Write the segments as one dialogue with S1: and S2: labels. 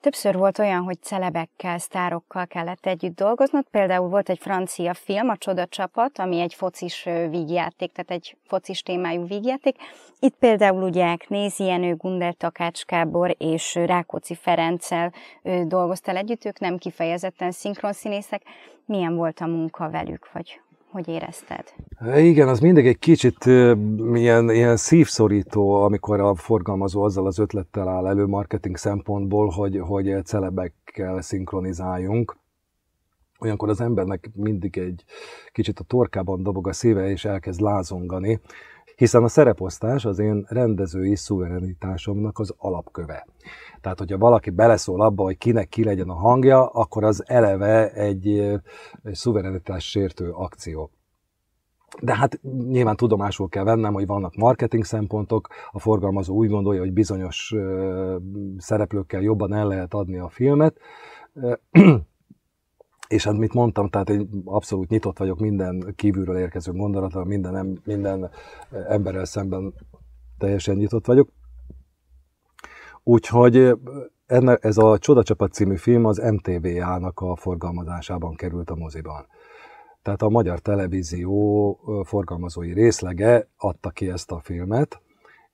S1: Többször volt olyan, hogy celebekkel, sztárokkal kellett együtt dolgoznod. Például volt egy francia film, a Csoda Csapat, ami egy focis vígjáték, tehát egy focis témájú vígjáték. Itt például ugye Knézi Jenő, Gundel Takács Kábor és Rákóczi Ferenccel dolgoztál együtt, ők nem kifejezetten szinkronszínészek. Milyen volt a munka velük, vagy hogy érezted?
S2: Igen, az mindig egy kicsit ilyen, ilyen szívszorító, amikor a forgalmazó azzal az ötlettel áll elő marketing szempontból, hogy, hogy celebekkel szinkronizáljunk olyankor az embernek mindig egy kicsit a torkában dobog a szíve, és elkezd lázongani, hiszen a szereposztás az én rendezői szuverenitásomnak az alapköve. Tehát, hogyha valaki beleszól abba, hogy kinek ki legyen a hangja, akkor az eleve egy, egy szuverenitás sértő akció. De hát nyilván tudomásul kell vennem, hogy vannak marketing szempontok, a forgalmazó úgy gondolja, hogy bizonyos szereplőkkel jobban el lehet adni a filmet, és amit hát, mondtam, tehát én abszolút nyitott vagyok minden kívülről érkező gondolatra, minden, minden eh, emberrel szemben teljesen nyitott vagyok. Úgyhogy eh, enne, ez a Csodacsapat című film az MTVA-nak a forgalmazásában került a moziban. Tehát a Magyar Televízió eh, forgalmazói részlege adta ki ezt a filmet,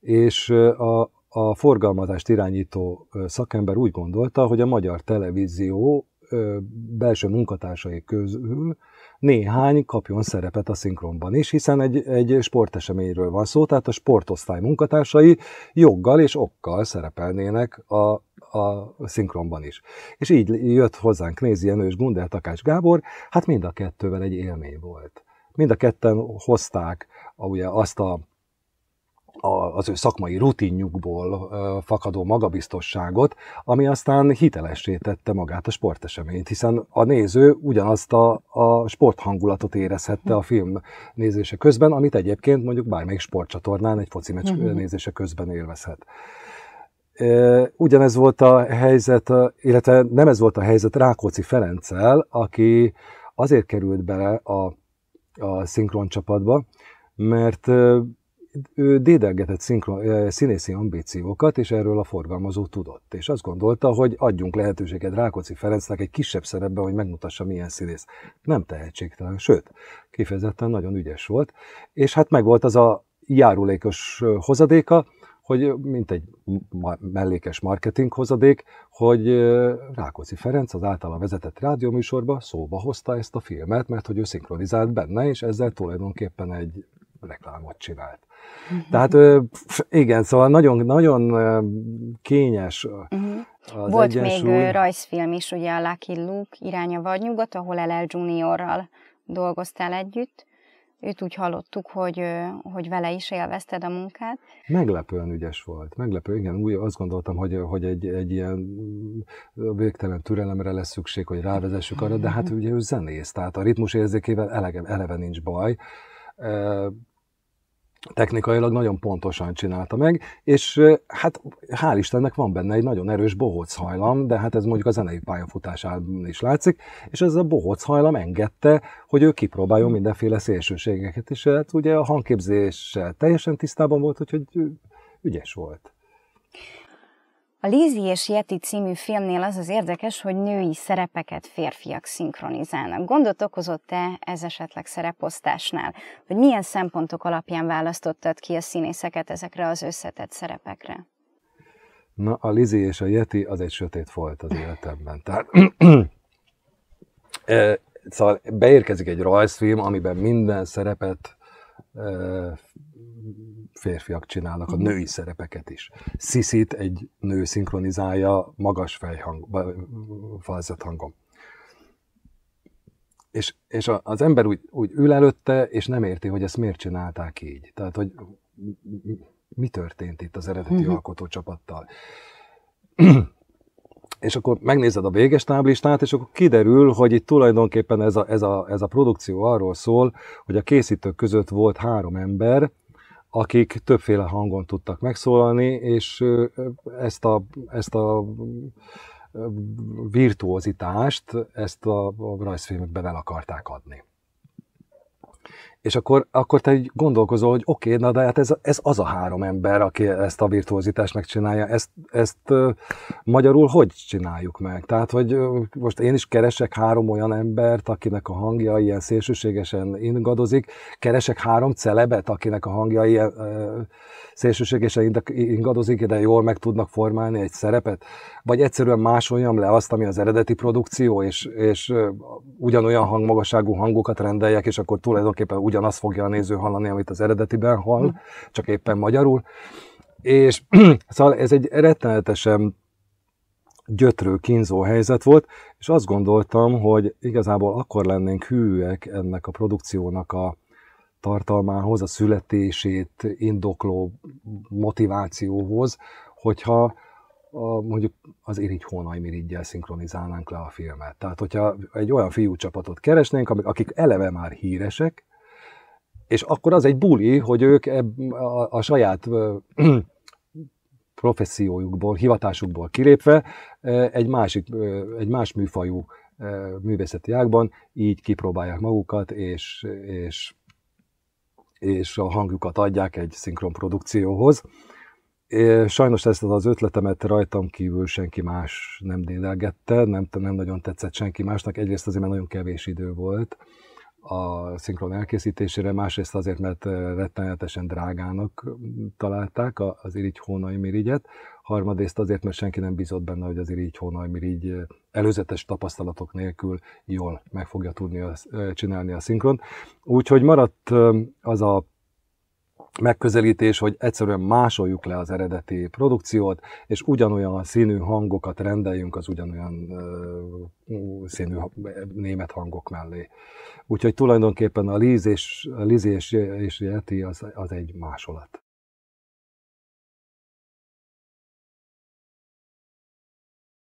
S2: és a, a forgalmazást irányító szakember úgy gondolta, hogy a Magyar Televízió belső munkatársai közül néhány kapjon szerepet a szinkronban is, hiszen egy, egy sporteseményről van szó, tehát a sportosztály munkatársai joggal és okkal szerepelnének a, a szinkronban is. És így jött hozzánk Nézi Jenő és Gunder Gábor, hát mind a kettővel egy élmény volt. Mind a ketten hozták a, ugye, azt a az ő szakmai rutinjukból fakadó magabiztosságot, ami aztán hitelessé tette magát a sporteseményt, hiszen a néző ugyanazt a, a sporthangulatot érezhette a film nézése közben, amit egyébként mondjuk bármelyik sportcsatornán egy foci meccs mhm. nézése közben élvezhet. Ugyanez volt a helyzet, illetve nem ez volt a helyzet Rákóczi Ferenccel, aki azért került bele a, a szinkron csapatba, mert ő dédelgetett szinkron, színészi ambíciókat, és erről a forgalmazó tudott. És azt gondolta, hogy adjunk lehetőséget Rákóczi Ferencnek egy kisebb szerepben, hogy megmutassa, milyen színész. Nem tehetségtelen, sőt, kifejezetten nagyon ügyes volt. És hát megvolt az a járulékos hozadéka, hogy mint egy mellékes marketing hozadék, hogy Rákóczi Ferenc az általa vezetett rádióműsorba szóba hozta ezt a filmet, mert hogy ő szinkronizált benne, és ezzel tulajdonképpen egy reklámot csinált. Uh-huh. Tehát igen, szóval nagyon-nagyon kényes uh-huh. az Volt egyensúly. még
S1: rajzfilm is, ugye a Lucky Luke iránya vagy nyugat, ahol LL Juniorral dolgoztál együtt. Őt úgy hallottuk, hogy, hogy vele is élvezted a munkát.
S2: Meglepően ügyes volt. Meglepő, igen. Úgy azt gondoltam, hogy, hogy egy, egy ilyen végtelen türelemre lesz szükség, hogy rávezessük arra, de hát mhm. ugye ő zenész, tehát a ritmus érzékével elege, eleve nincs baj technikailag nagyon pontosan csinálta meg, és hát hál' Istennek van benne egy nagyon erős bohóc hajlam, de hát ez mondjuk a zenei pályafutásában is látszik, és ez a bohóc hajlam engedte, hogy ő kipróbáljon mindenféle szélsőségeket, és hát ugye a hangképzéssel teljesen tisztában volt, úgyhogy ügyes volt.
S1: A Lizzy és Yeti című filmnél az az érdekes, hogy női szerepeket férfiak szinkronizálnak. Gondot okozott-e ez esetleg szereposztásnál? Hogy milyen szempontok alapján választottad ki a színészeket ezekre az összetett szerepekre?
S2: Na, a Lizzy és a Yeti az egy sötét folt az életemben. Tehát, e, szóval beérkezik egy rajzfilm, amiben minden szerepet e, férfiak csinálnak, a mhm. női szerepeket is. Sziszit egy nő szinkronizálja magas fejhang, falzett hangom. És, és az ember úgy, úgy ül előtte, és nem érti, hogy ezt miért csinálták így. Tehát, hogy mi történt itt az eredeti uh-huh. alkotócsapattal. és akkor megnézed a véges táblistát, és akkor kiderül, hogy itt tulajdonképpen ez a, ez, a, ez a produkció arról szól, hogy a készítők között volt három ember, akik többféle hangon tudtak megszólalni, és ezt a, ezt a virtuozitást, ezt a rajzfilmekben el akarták adni. És akkor, akkor te így gondolkozol, hogy oké, okay, na de hát ez, ez az a három ember, aki ezt a virtuózitást megcsinálja, ezt, ezt magyarul hogy csináljuk meg? Tehát, hogy most én is keresek három olyan embert, akinek a hangja ilyen szélsőségesen ingadozik, keresek három celebet, akinek a hangja ilyen szélsőségesen ingadozik, de jól meg tudnak formálni egy szerepet, vagy egyszerűen másoljam le azt, ami az eredeti produkció, és, és ugyanolyan hangmagasságú hangokat rendeljek, és akkor tulajdonképpen ugyan ugyanazt fogja a néző hallani, amit az eredetiben hall, hm. csak éppen magyarul. És szóval ez egy rettenetesen gyötrő, kínzó helyzet volt, és azt gondoltam, hogy igazából akkor lennénk hűek ennek a produkciónak a tartalmához, a születését indokló motivációhoz, hogyha a, mondjuk az irigy hónai mirigyel szinkronizálnánk le a filmet. Tehát, hogyha egy olyan fiúcsapatot keresnénk, akik eleve már híresek, és akkor az egy buli, hogy ők eb, a, a saját professziójukból, hivatásukból kilépve egy, másik, egy más műfajú művészeti ágban így kipróbálják magukat, és, és, és a hangjukat adják egy szinkron produkcióhoz. Sajnos ezt az ötletemet rajtam kívül senki más nem dédelgette, nem, nem nagyon tetszett senki másnak. Egyrészt azért, mert nagyon kevés idő volt, a szinkron elkészítésére, másrészt azért, mert rettenetesen drágának mm, találták az irigy hónai mirigyet, harmadrészt azért, mert senki nem bízott benne, hogy az irigy hónai mirigy előzetes tapasztalatok nélkül jól meg fogja tudni a, csinálni a szinkron. Úgyhogy maradt az a megközelítés, hogy egyszerűen másoljuk le az eredeti produkciót, és ugyanolyan színű hangokat rendeljünk az ugyanolyan színű német hangok mellé. Úgyhogy tulajdonképpen a Liz és, a Liz és, és Yeti az, az egy másolat.